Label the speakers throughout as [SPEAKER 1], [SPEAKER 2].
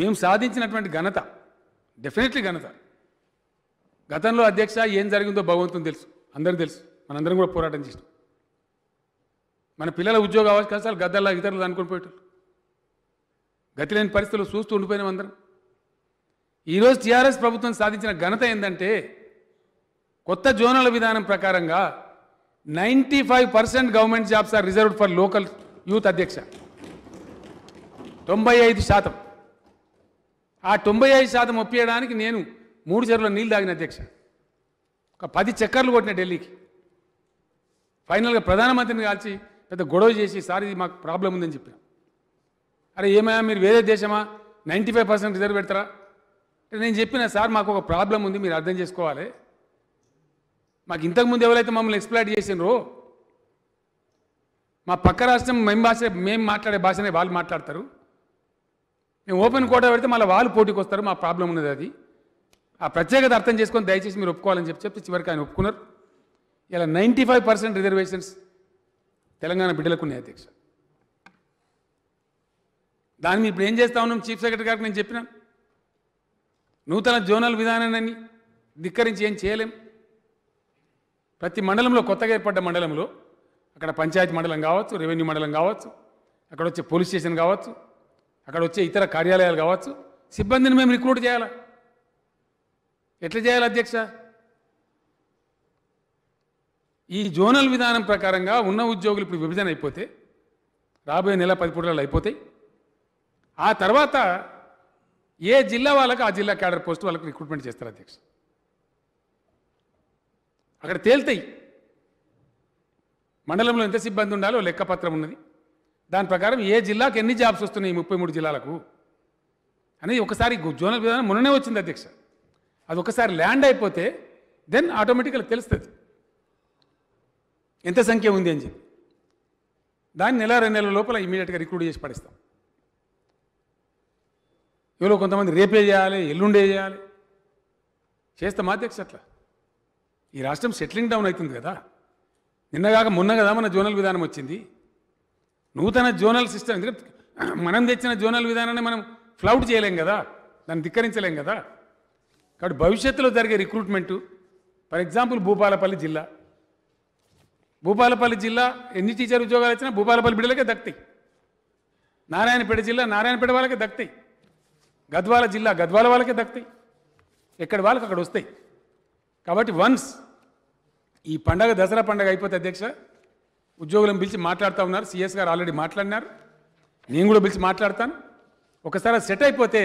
[SPEAKER 1] మేము సాధించినటువంటి ఘనత డెఫినెట్లీ ఘనత గతంలో అధ్యక్ష ఏం జరిగిందో భగవంతుని తెలుసు అందరికీ తెలుసు మనందరం కూడా పోరాటం చేసినాం మన పిల్లల ఉద్యోగ అవకాశాలు గతంలో ఇతరులు అనుకుని పోయేటారు గతి లేని పరిస్థితులు చూస్తూ ఉండిపోయినాం అందరం ఈరోజు టీఆర్ఎస్ ప్రభుత్వం సాధించిన ఘనత ఏంటంటే కొత్త జోనల్ విధానం ప్రకారంగా ninety five percent government jobs are reserved for local youth అధ్యక్ష తొంభై ఐదు శాతం ఆ తొంభై ఐదు శాతం ఒప్పియడానికి నేను మూడు చెరువుల నీళ్ళు తాగిన అధ్యక్ష ఒక పది చక్కర్లు కొట్టిన ఢిల్లీకి ఫైనల్గా ప్రధానమంత్రిని కాల్చి పెద్ద గొడవ చేసి సార్ ఇది మాకు ప్రాబ్లం ఉందని చెప్పాను అరే ఏమయ్యా మీరు వేరే దేశమా నైంటీ ఫైవ్ పర్సెంట్ రిజర్వ్ పెడతారా నేను చెప్పిన సార్ మాకు ఒక ప్రాబ్లం ఉంది మీరు అర్థం చేసుకోవాలి మాకు ఇంతకుముందు ఎవరైతే మమ్మల్ని ఎక్స్ప్లాయిట్ చేసినారు మా పక్క రాష్ట్రం మేము భాష మేము మాట్లాడే భాషనే వాళ్ళు మాట్లాడతారు మేము ఓపెన్ కోట పెడితే మళ్ళీ వాళ్ళు పోటీకి వస్తారు మా ప్రాబ్లం ఉన్నది అది ఆ ప్రత్యేకత అర్థం చేసుకొని దయచేసి మీరు ఒప్పుకోవాలని చెప్పి చెప్తే చివరికి ఆయన ఒప్పుకున్నారు ఇలా ninety five percent reservations Telangana ఉన్నాయి అధ్యక్ష దాన్ని ఇప్పుడు ఏం చేస్తా ఉన్నాం చీఫ్ సెక్రటరీ గారికి నేను చెప్పిన నూతన జోనల్ విధానాన్ని ధిక్కరించి ఏం చేయలేం ప్రతి మండలంలో కొత్తగా ఏర్పడ్డ మండలంలో అక్కడ పంచాయతీ మండలం కావచ్చు రెవెన్యూ మండలం కావచ్చు అక్కడ వచ్చే పోలీస్ స్టేషన్ కావచ్చు అక్కడ వచ్చే ఇతర కార్యాలయాలు కావచ్చు సిబ్బందిని మేము రిక్రూట్ చేయాలా ఎట్లా చేయాలి అధ్యక్ష ఈ జోనల్ విధానం ప్రకారంగా ఉన్న ఉద్యోగులు ఇప్పుడు విభజన అయిపోతే రాబోయే నెల పది పూటలు అయిపోతాయి ఆ తర్వాత ఏ జిల్లా వాళ్ళకు ఆ జిల్లా క్యాడర్ పోస్ట్ వాళ్ళకి రిక్రూట్మెంట్ చేస్తారు అధ్యక్ష అక్కడ తేల్తాయి మండలంలో ఎంత సిబ్బంది ఉండాలో లెక్కపత్రం ఉన్నది దాని ప్రకారం ఏ జిల్లాకు ఎన్ని జాబ్స్ వస్తున్నాయి ముప్పై మూడు జిల్లాలకు అని ఒకసారి జోనల్ విధానం మొన్ననే వచ్చింది అధ్యక్ష అది ఒకసారి ల్యాండ్ అయిపోతే దెన్ ఆటోమేటిక్గా తెలుస్తుంది ఎంత సంఖ్య ఉంది అని చెప్పి దాన్ని నెల రెండు నెలల లోపల ఇమీడియట్గా రిక్రూట్ చేసి పడిస్తాం ఇవాళ కొంతమంది రేపే చేయాలి ఎల్లుండే చేయాలి చేస్తాం అధ్యక్ష అట్లా ఈ రాష్ట్రం సెటిలింగ్ డౌన్ అవుతుంది కదా నిన్నగాక మొన్న కదా మన జోనల్ విధానం వచ్చింది నూతన జోనల్ సిస్టమ్ మనం తెచ్చిన జోనల్ విధానాన్ని మనం ఫ్లౌట్ చేయలేం కదా దాన్ని ధిక్కరించలేం కదా కాబట్టి భవిష్యత్తులో జరిగే రిక్రూట్మెంటు ఫర్ ఎగ్జాంపుల్ భూపాలపల్లి జిల్లా భూపాలపల్లి జిల్లా ఎన్ని టీచర్ ఉద్యోగాలు వచ్చినా భూపాలపల్లి బిడ్డలకే దక్తాయి నారాయణపేట జిల్లా నారాయణపేట వాళ్ళకే దక్తాయి గద్వాల జిల్లా గద్వాల వాళ్ళకే దక్తాయి ఎక్కడ వాళ్ళకి అక్కడ వస్తాయి కాబట్టి వన్స్ ఈ పండగ దసరా పండగ అయిపోతే అధ్యక్ష ఉద్యోగులను పిలిచి మాట్లాడుతూ ఉన్నారు సిఎస్ గారు ఆల్రెడీ మాట్లాడినారు నేను కూడా పిలిచి మాట్లాడతాను ఒకసారి సెట్ అయిపోతే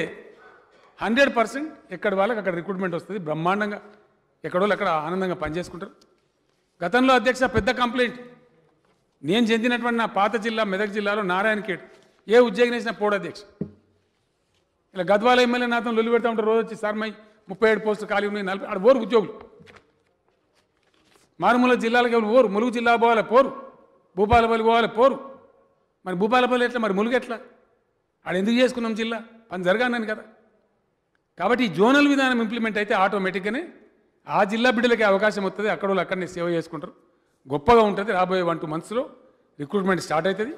[SPEAKER 1] హండ్రెడ్ పర్సెంట్ ఎక్కడ వాళ్ళకి అక్కడ రిక్రూట్మెంట్ వస్తుంది బ్రహ్మాండంగా ఎక్కడో అక్కడ ఆనందంగా పనిచేసుకుంటారు గతంలో అధ్యక్ష పెద్ద కంప్లైంట్ నేను చెందినటువంటి నా పాత జిల్లా మెదక్ జిల్లాలో కేట్ ఏ ఉద్యోగం వేసిన పోడ అధ్యక్ష ఇలా గద్వాల ఎమ్మెల్యే నాతో లొల్లి పెడతా ఉంటారు రోజు వచ్చి సార్ మై ముప్పై ఏడు పోస్టులు ఖాళీ ఉన్నాయి నలభై ఆడ ఓరు ఉద్యోగులు మారుమూల జిల్లాలకు ఎవరు ఓరు ములుగు జిల్లా పోవాలి పోరు భూపాలపల్లి పోవాలి పోరు మరి భూపాలపల్లి ఎట్లా మరి ములుగు ఎట్లా ఆడ ఎందుకు చేసుకున్నాం జిల్లా పని జరగానని కదా కాబట్టి ఈ జోనల్ విధానం ఇంప్లిమెంట్ అయితే ఆటోమేటిక్గానే ఆ జిల్లా బిడ్డలకి అవకాశం వస్తుంది అక్కడ వాళ్ళు అక్కడనే సేవ చేసుకుంటారు గొప్పగా ఉంటుంది రాబోయే వన్ టూ మంత్స్లో రిక్రూట్మెంట్ స్టార్ట్ అవుతుంది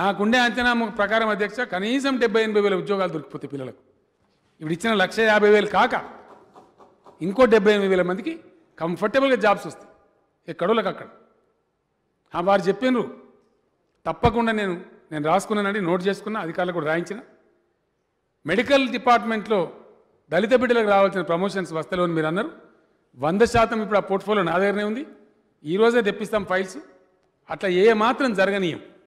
[SPEAKER 1] నాకుండే అంచనా ప్రకారం అధ్యక్ష కనీసం డెబ్బై ఎనభై వేల ఉద్యోగాలు దొరికిపోతాయి పిల్లలకు ఇప్పుడు ఇచ్చిన లక్ష యాభై వేలు కాక ఇంకో డెబ్బై ఎనిమిది వేల మందికి కంఫర్టబుల్గా జాబ్స్ వస్తాయి ఎక్కడోళ్ళకి అక్కడ వారు చెప్పినారు తప్పకుండా నేను నేను రాసుకున్నానండి నోట్ చేసుకున్నా అధికారులకు కూడా రాయించిన మెడికల్ డిపార్ట్మెంట్లో దళిత బిడ్డలకు రావాల్సిన ప్రమోషన్స్ వస్తలేవని మీరు అన్నారు వంద శాతం ఇప్పుడు ఆ పోర్ట్ఫోలియో నా దగ్గరనే ఉంది ఈరోజే తెప్పిస్తాం ఫైల్స్ అట్లా ఏ మాత్రం జరగనీయం